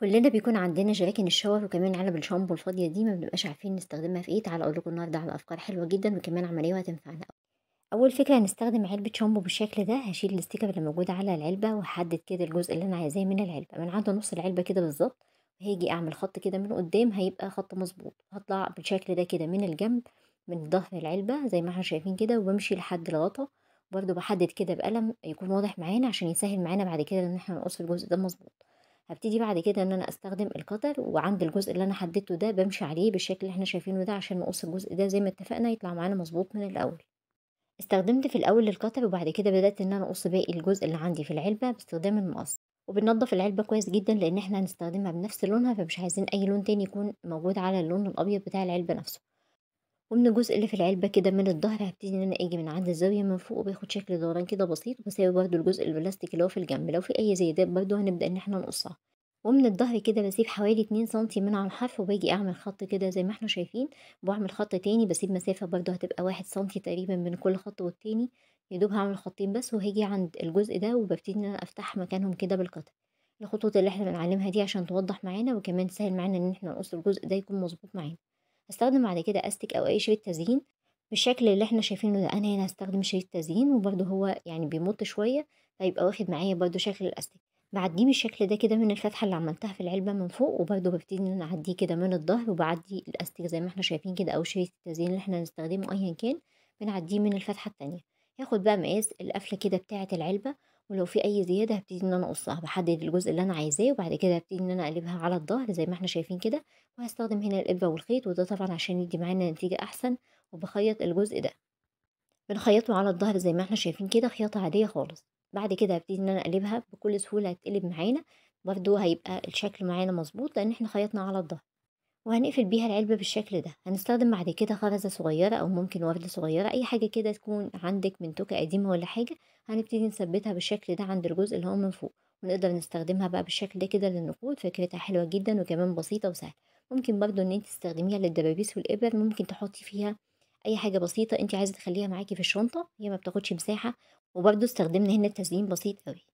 كلنا بيكون عندنا جراكن الشاور وكمان علب الشامبو الفاضيه دي ما بنبقاش عارفين نستخدمها في ايه تعالوا اقول لكم النهارده على افكار حلوه جدا وكمان عمليه وهتنفعنا اول فكره هنستخدم علبه شامبو بالشكل ده هشيل الاستيكر اللي موجود على العلبه واحدد كده الجزء اللي انا عايزاه من العلبه من عند نص العلبه كده بالظبط هيجي اعمل خط كده من قدام هيبقى خط مظبوط هطلع بالشكل ده كده من الجنب من ظهر العلبه زي ما احنا شايفين كده وبمشي لحد الغطا برده بحدد كده بقلم يكون واضح معانا عشان يسهل معانا بعد كده ان احنا نقص الجزء ده مظبوط هبتدي بعد كده ان انا استخدم القطر وعند الجزء اللي انا حددته ده بمشي عليه بالشكل اللي احنا شايفينه ده عشان نقص الجزء ده زي ما اتفقنا يطلع معانا مظبوط من الاول استخدمت في الاول القطر وبعد كده بدات ان انا اقص باقي الجزء اللي عندي في العلبه باستخدام المقص وبننضف العلبه كويس جدا لان احنا هنستخدمها بنفس لونها فمش عايزين اي لون تاني يكون موجود على اللون الابيض بتاع العلبه نفسه ومن الجزء اللي في العلبة كده من الظهر هبتدي ان انا اجي من عند الزاوية من فوق وباخد شكل دوران كده بسيط وبساوي برده الجزء البلاستيك اللي هو في الجنب لو في اي زيادات برده هنبدأ ان احنا نقصها ومن الظهر كده بسيب حوالي اتنين سنتي من على الحرف وباجي اعمل خط كده زي ما احنا شايفين واعمل خط تاني بسيب مسافة برده هتبقى واحد سنتي تقريبا بين كل خط والتاني يدوب هعمل خطين بس وهيجي عند الجزء ده وببتدي ان انا افتح مكانهم كده بالقطر الخطوط اللي احنا بنعلمها دي عشان توضح معانا وكمان تسهل معانا ان احنا نقص الجزء ده يكون مظبوط معانا هستخدم بعد كده استك او اي شريط تزيين بالشكل اللي احنا شايفينه ده انا هنا هستخدم شريط تزيين وبرده هو يعني بيمط شويه فيبقى واخد معايا برده شكل الاستك بعديه بالشكل ده كده من الفتحه اللي عملتها في العلبه من فوق وبرده ببتدي ان انا اعديه كده من الظهر وبعدي الاستك زي ما احنا شايفين كده او شريط التزيين اللي احنا هنستخدمه ايا كان بنعديه من الفتحه التانية هاخد بقى مقاس القفله كده بتاعه العلبه ولو في اي زياده هبتدي ان انا اقصها بحدد الجزء اللي انا عايزاه وبعد كده هبتدي ان انا اقلبها على الظهر زي ما احنا شايفين كده وهستخدم هنا الابره والخيط وده طبعا عشان يدي معانا نتيجه احسن وبخيط الجزء ده بنخيطه على الظهر زي ما احنا شايفين كده خياطه عاديه خالص بعد كده هبتدي ان انا اقلبها بكل سهوله هتقلب معانا برده هيبقى الشكل معانا مظبوط لان احنا خيطنا على الظهر وهنقفل بيها العلبة بالشكل ده هنستخدم بعد كده خرزة صغيرة أو ممكن وردة صغيرة أي حاجة كده تكون عندك من توكة قديمة ولا حاجة هنبتدي نثبتها بالشكل ده عند الجزء اللي هو من فوق ونقدر نستخدمها بقى بالشكل ده كده للنقود فكرتها حلوة جدا وكمان بسيطة وسهلة ممكن برضو ان انت تستخدميها للدبابيس والإبر ممكن تحطي فيها اي حاجه بسيطه انت عايزه تخليها معاكي في الشنطه هي ما بتاخدش مساحه وبرده استخدمنا هنا تزيين بسيط قوي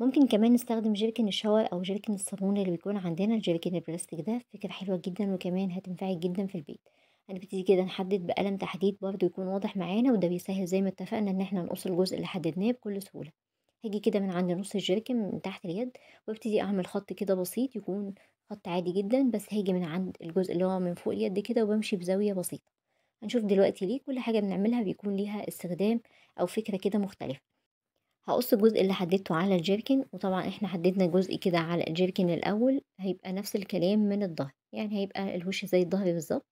ممكن كمان نستخدم جيركن الشاور او جيركن الصابون اللي بيكون عندنا الجيركن البلاستيك ده فكرة حلوة جدا وكمان هتنفعك جدا في البيت هنبتدي كده نحدد بقلم تحديد برضه يكون واضح معانا وده بيسهل زي ما اتفقنا ان احنا نقص الجزء اللي حددناه بكل سهولة هاجي كده من عند نص الجيركن من تحت اليد وابتدي اعمل خط كده بسيط يكون خط عادي جدا بس هاجي من عند الجزء اللي هو من فوق اليد كده وبمشي بزاوية بسيطة هنشوف دلوقتي ليه كل حاجة بنعملها بيكون ليها استخدام او فكرة كده مختلفة هقص الجزء اللي حددته على الجيركن وطبعا احنا حددنا جزء كده على الجيركن الاول هيبقى نفس الكلام من الظهر يعني هيبقى الوش زي الظهر بالظبط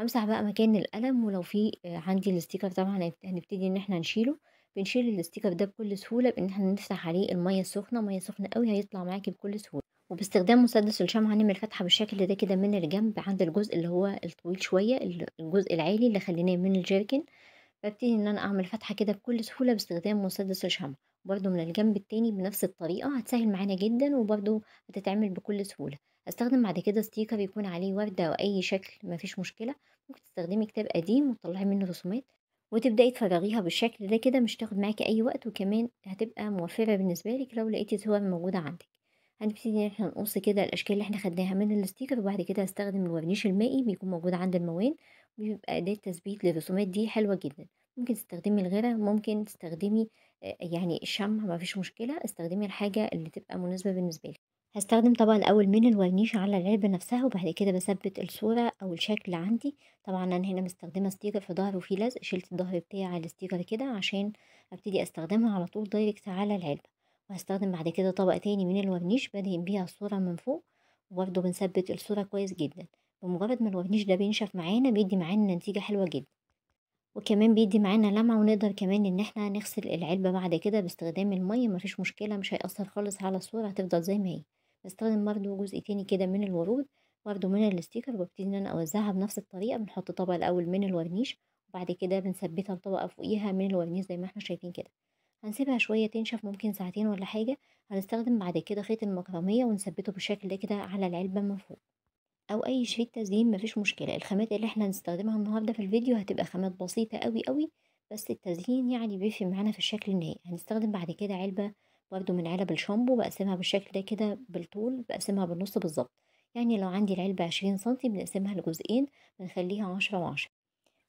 همسح بقى مكان القلم ولو في آه، عندي الاستيكر طبعا هنبتدي ان احنا نشيله بنشيل الاستيكر ده بكل سهوله بان احنا نفتح عليه الميه السخنه ميه سخنه قوي هيطلع معاكي بكل سهوله وباستخدام مسدس الشمع هنعمل فتحه بالشكل ده كده من الجنب عند الجزء اللي هو الطويل شويه الجزء العالي اللي خليناه من الجيركن ببتدي ان انا اعمل فتحه كده بكل سهوله باستخدام مسدس الشمع برضو من الجنب التاني بنفس الطريقة هتسهل معانا جدا وبرضو هتتعمل بكل سهولة هستخدم بعد كده ستيكر يكون عليه وردة أو أي شكل مفيش مشكلة ممكن تستخدمي كتاب قديم وتطلعي منه رسومات وتبدأي تفرغيها بالشكل ده كده مش تاخد معاكي أي وقت وكمان هتبقى موفرة بالنسبة لك لو لقيتي صور موجودة عندك هنبتدي ان احنا نقص كده الاشكال اللي احنا خدناها من الستيكر وبعد كده هستخدم الورنيش المائي بيكون موجود عند الموان بيبقى اداة تثبيت للرسومات دي حلوة جدا ممكن تستخدمي الغيرة، ممكن تستخدمي يعني الشمع ما فيش مشكلة، استخدمي الحاجة اللي تبقى مناسبة بالنسبة لِك. هستخدم طبعًا الأول من الورنيش على العلبة نفسها، وبعد كده بثبت الصورة أو الشكل عندي، طبعًا أنا هنا مستخدمة ستيكر في ظهر فيه لزق، شلت الظهر بتاعي على الستيكر كده عشان أبتدي أستخدمها على طول دايركت على العلبة، وهستخدم بعد كده طبق تاني من الورنيش بدهن بيها الصورة من فوق، وبرده بنثبت الصورة كويس جدًا، بمجرد ما الورنيش ده بينشف معانا بيدي معانا نتيجة حلوة جدًا. وكمان بيدي معانا لمعة ونقدر كمان ان احنا نغسل العلبة بعد كده باستخدام المية مفيش مشكلة مش هيأثر خالص على الصورة هتفضل زي ما هي بستخدم برضو جزء تاني كده من الورود برضو من الاستيكر وببتدي ان انا اوزعها بنفس الطريقة بنحط طبقة الاول من الورنيش وبعد كده بنثبتها بطبقة فوقيها من الورنيش زي ما احنا شايفين كده هنسيبها شوية تنشف ممكن ساعتين ولا حاجة هنستخدم بعد كده خيط المكرمية ونثبته بالشكل ده كده على العلبة من فوق او اي شريط تزيين مفيش مشكله الخامات اللي احنا هنستخدمها النهارده في الفيديو هتبقى خامات بسيطه قوي قوي بس التزيين يعني بيفي معانا في الشكل النهائي هنستخدم بعد كده علبه برضو من علب الشامبو بقسمها بالشكل ده كده بالطول بقسمها بالنص بالظبط يعني لو عندي العلبة عشرين سنتي بنقسمها لجزئين بنخليها عشرة وعشرة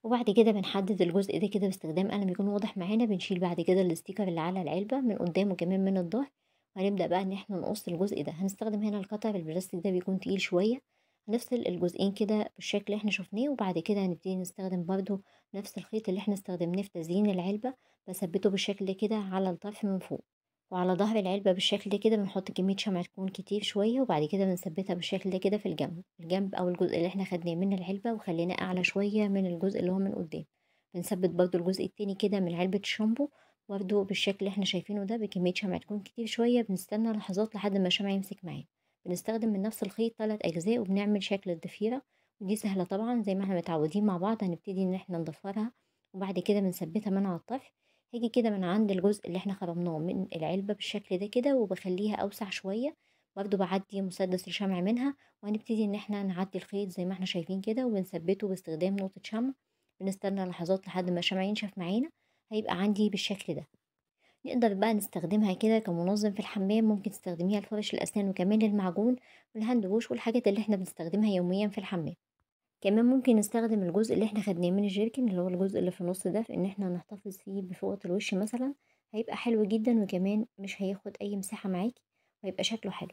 وبعد كده بنحدد الجزء ده كده باستخدام قلم يكون واضح معانا بنشيل بعد كده الاستيكر اللي على العلبة من قدام وكمان من الظهر وهنبدأ بقى ان احنا نقص الجزء ده هنستخدم هنا القطع البلاستيك ده بيكون تقيل شوية نفصل الجزئين كده بالشكل اللي احنا شفناه وبعد كده هنبتدي نستخدم برضو نفس الخيط اللي احنا استخدمناه في تزيين العلبة بثبته بالشكل ده كده على الطرف من فوق وعلى ظهر العلبة بالشكل ده كده بنحط كمية شمع تكون كتير شوية وبعد كده بنثبتها بالشكل ده كده في الجنب الجنب أو الجزء اللي احنا خدناه من العلبة وخليناه أعلى شوية من الجزء اللي هو من قدام بنثبت برضو الجزء التاني كده من علبة الشامبو برضو بالشكل اللي احنا شايفينه ده بكمية شمع تكون كتير شوية بنستنى لحظات لحد ما الشمع يمسك معانا بنستخدم من نفس الخيط ثلاث أجزاء وبنعمل شكل الضفيرة ودي سهلة طبعا زي ما احنا متعودين مع بعض هنبتدي ان احنا نضفرها وبعد كده بنثبتها من على الطرف هاجي كده من عند الجزء اللي احنا خرمناه من العلبة بالشكل ده كده وبخليها أوسع شوية برضو بعدي مسدس الشمع منها وهنبتدي ان احنا نعدي الخيط زي ما احنا شايفين كده وبنثبته باستخدام نقطة شمع بنستنى لحظات لحد ما الشمع ينشف معانا هيبقى عندي بالشكل ده نقدر بقى نستخدمها كده كمنظم في الحمام ممكن تستخدميها لفرش الأسنان وكمان للمعجون والهاند ووش والحاجات اللي احنا بنستخدمها يوميا في الحمام كمان ممكن نستخدم الجزء اللي احنا خدناه من الجيركن اللي هو الجزء اللي في النص ده في ان احنا نحتفظ فيه بفوط الوش مثلا هيبقى حلو جدا وكمان مش هياخد اي مساحة معاكي وهيبقى شكله حلو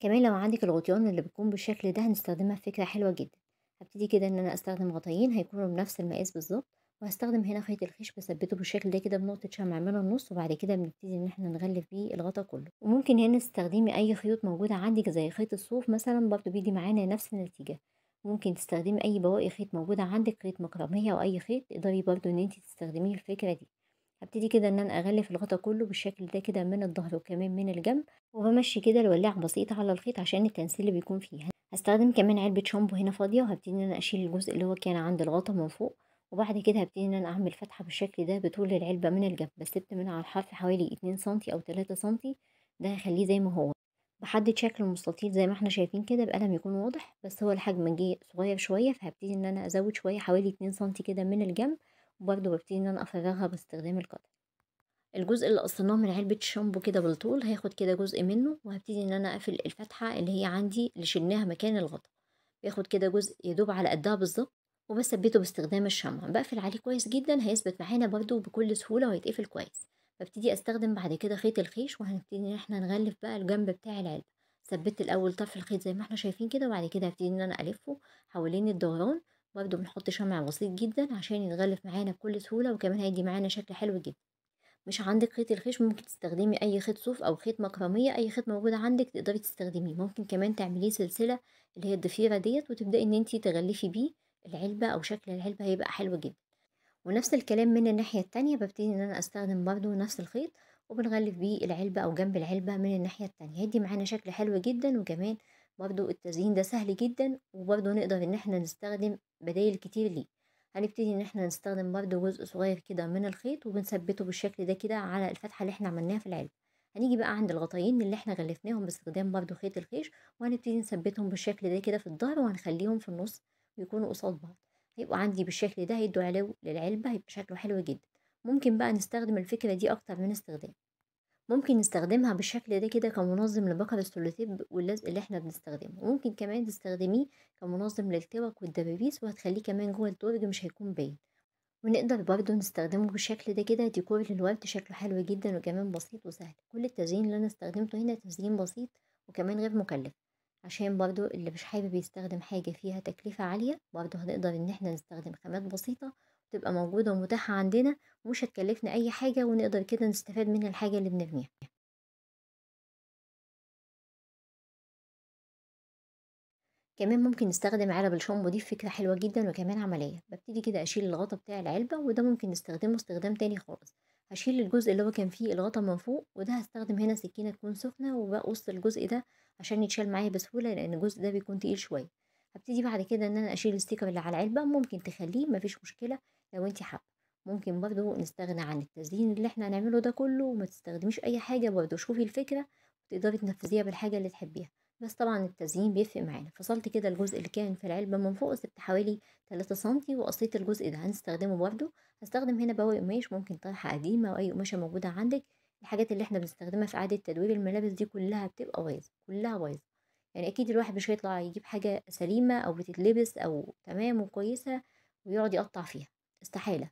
كمان لو عندك الغطيان اللي بيكون بالشكل ده هنستخدمها فكرة حلوة جدا هبتدي كده ان انا استخدم غطيين هيكونوا بنفس المقاس بالظبط وهستخدم هنا خيط الخيش بثبته بالشكل ده كده بنقطة شمع من النص وبعد كده بنبتدي ان احنا نغلف بيه الغطا كله وممكن هنا تستخدمي اي خيوط موجودة عندك زي خيط الصوف مثلا برضو بيدي معانا نفس النتيجة ممكن تستخدمي اي بواقي خيط موجودة عندك خيط مكرميه او اي خيط تقدري برضو ان انت تستخدميه الفكرة دي هبتدي كده ان انا اغلف الغطا كله بالشكل ده كده من الظهر وكمان من الجنب وبمشي كده الولاعة بسيطة على الخيط عشان التنسيل اللي بيكون فيها هستخدم كمان علبة شامبو هنا فاضية وهبتدي ان انا اشيل الجزء اللي هو كان عند الغطا من فوق وبعد كده هبتدي ان انا اعمل فتحه بالشكل ده بطول العلبه من الجنب بسبت منها على الحرف حوالي اتنين سنتي او تلاتة سنتي ده هخليه زي ما هو بحدد شكل المستطيل زي ما احنا شايفين كده بقلم يكون واضح بس هو الحجم جه صغير شويه فهبتدي ان انا ازود شويه حوالي اتنين سنتي كده من الجنب وبرده ببتدي ان انا افرغها باستخدام القطر الجزء اللي قصيناه من علبه الشامبو كده بالطول هاخد كده جزء منه وهبتدي ان انا اقفل الفتحه اللي هي عندي اللي شلناها مكان الغطا باخد كده جزء يدوب على قدها بالظبط وبثبته باستخدام الشمع بقفل عليه كويس جدا هيثبت معانا برده بكل سهوله وهيتقفل كويس ببتدي استخدم بعد كده خيط الخيش وهنبتدي ان احنا نغلف بقى الجنب بتاع العلبه ثبت الاول طرف الخيط زي ما احنا شايفين كده وبعد كده هبتدي ان انا الفه حوالين الدوران برده بنحط شمع بسيط جدا عشان يتغلف معانا بكل سهوله وكمان هيدي معانا شكل حلو جدا مش عندك خيط الخيش ممكن تستخدمي اي خيط صوف او خيط مكرميه اي خيط موجود عندك تقدري تستخدميه ممكن كمان تعمليه سلسله اللي هي الضفيره ديت وتبداي ان انتي تغلفي بيه العلبة أو شكل العلبة هيبقى حلو جدا ونفس الكلام من الناحية التانية ببتدي إن أنا أستخدم برضو نفس الخيط وبنغلف بيه العلبة أو جنب العلبة من الناحية التانية هيدي معانا شكل حلو جدا وكمان برضو التزيين ده سهل جدا وبرضو نقدر إن احنا نستخدم بدايل كتير ليه هنبتدي إن احنا نستخدم برضو جزء صغير كده من الخيط وبنثبته بالشكل ده كده على الفتحة اللي احنا عملناها في العلبة هنيجي بقى عند الغطايين اللي احنا غلفناهم باستخدام برضو خيط الخيش وهنبتدي نثبتهم بالشكل ده كده في الظهر وهنخليهم في النص بيكونوا قصاد بعض هيبقوا عندي بالشكل ده هيدوا علو للعلبة هيبقى شكله حلو جدا ممكن بقى نستخدم الفكرة دي أكتر من استخدام ممكن نستخدمها بالشكل ده كده كمنظم لبقر السلوتيب واللزق اللي احنا بنستخدمه وممكن كمان تستخدميه كمنظم للتوك والدبابيس وهتخليه كمان جوه الدرج مش هيكون باين ونقدر برضه نستخدمه بالشكل ده كده ديكور للورد شكله حلو جدا وكمان بسيط وسهل كل التزيين اللي انا استخدمته هنا تزيين بسيط وكمان غير مكلف عشان برضو اللي مش حابب يستخدم حاجة فيها تكلفة عالية برضو هنقدر ان احنا نستخدم خامات بسيطة تبقى موجودة ومتاحة عندنا ومش هتكلفنا اي حاجة ونقدر كده نستفاد من الحاجة اللي بنرميها كمان ممكن نستخدم علب الشامبو دي فكرة حلوة جدا وكمان عملية ببتدي كده اشيل الغطا بتاع العلبة وده ممكن نستخدمه استخدام تاني خالص هشيل الجزء اللي هو كان فيه الغطا من فوق وده هستخدم هنا سكينة تكون سخنة وبقص الجزء ده عشان يتشال معايا بسهولة لأن الجزء ده بيكون تقيل شوية هبتدي بعد كده ان انا اشيل الستيكر اللي على العلبة ممكن تخليه مفيش مشكلة لو انت حابة ممكن برضو نستغنى عن التزيين اللي احنا هنعمله ده كله وما تستخدميش اي حاجة برضو شوفي الفكرة وتقدري تنفذيها بالحاجة اللي تحبيها بس طبعا التزيين بيفرق معانا فصلت كده الجزء اللي كان في العلبة من فوق سبت حوالي تلاتة سنتي وقصيت الجزء ده هنستخدمه برضو هستخدم هنا بواقي قماش ممكن طرحة قديمة أو أي قماشة موجودة عندك الحاجات اللي احنا بنستخدمها في إعادة تدوير الملابس دي كلها بتبقى بايظة كلها بايظة يعني أكيد الواحد مش هيطلع يجيب حاجة سليمة أو بتتلبس أو تمام وكويسة ويقعد يقطع فيها استحالة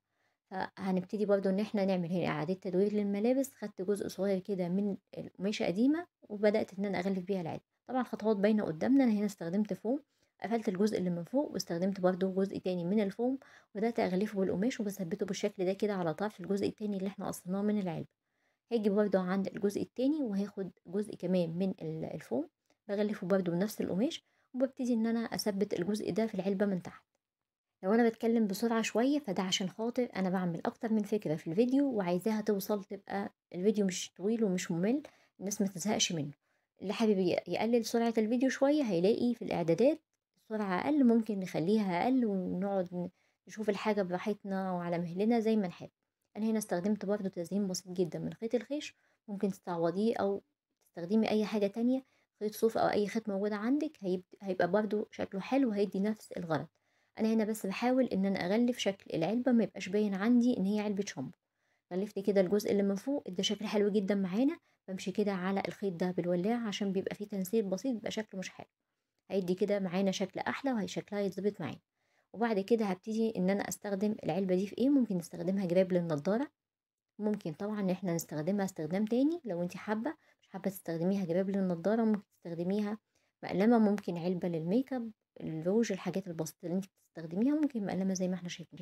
هنبتدي برضو ان احنا نعمل هنا اعادة تدوير للملابس خدت جزء صغير كده من القماشه قديمة وبدأت ان انا اغلف بيها العلبة طبعا خطوات باينة قدامنا انا هنا استخدمت فوم قفلت الجزء اللي من فوق واستخدمت برضو جزء تاني من الفوم وبدأت اغلفه بالقماش وبثبته بالشكل ده كده على طرف الجزء التاني اللي احنا قصيناه من العلبة هاجي برضو عند الجزء التاني وهاخد جزء كمان من الفوم بغلفه برضو بنفس القماش وببتدي ان انا اثبت الجزء ده في العلبة من تحت لو انا بتكلم بسرعه شويه فده عشان خاطر انا بعمل اكتر من فكره في الفيديو وعايزاها توصل تبقى الفيديو مش طويل ومش ممل الناس ما تزهقش منه اللي حابب يقلل سرعه الفيديو شويه هيلاقي في الاعدادات سرعه اقل ممكن نخليها اقل ونقعد نشوف الحاجه براحتنا وعلى مهلنا زي ما نحب انا هنا استخدمت برضو تزيين بسيط جدا من خيط الخيش ممكن تستعوضيه او تستخدمي اي حاجه تانية خيط صوف او اي خيط موجود عندك هيبقى برضو شكله حلو وهيدي نفس الغرض انا هنا بس بحاول ان انا اغلف شكل العلبه ما يبقاش باين عندي ان هي علبه شامبو غلفت كده الجزء اللي من فوق ادى شكل حلو جدا معانا بمشي كده على الخيط ده بالولاعه عشان بيبقى فيه تنسيق بسيط بيبقى شكله مش حلو هيدي كده معانا شكل احلى وهي شكلها يتظبط معانا وبعد كده هبتدي ان انا استخدم العلبه دي في ايه ممكن نستخدمها جباب للنضاره ممكن طبعا ان احنا نستخدمها استخدام تاني لو انت حابه مش حابه تستخدميها جباب للنضاره ممكن تستخدميها مقلمه ممكن علبه للميك اب الروج الحاجات البسيطة اللي انت بتستخدميها ممكن مقلمة زي ما احنا شايفين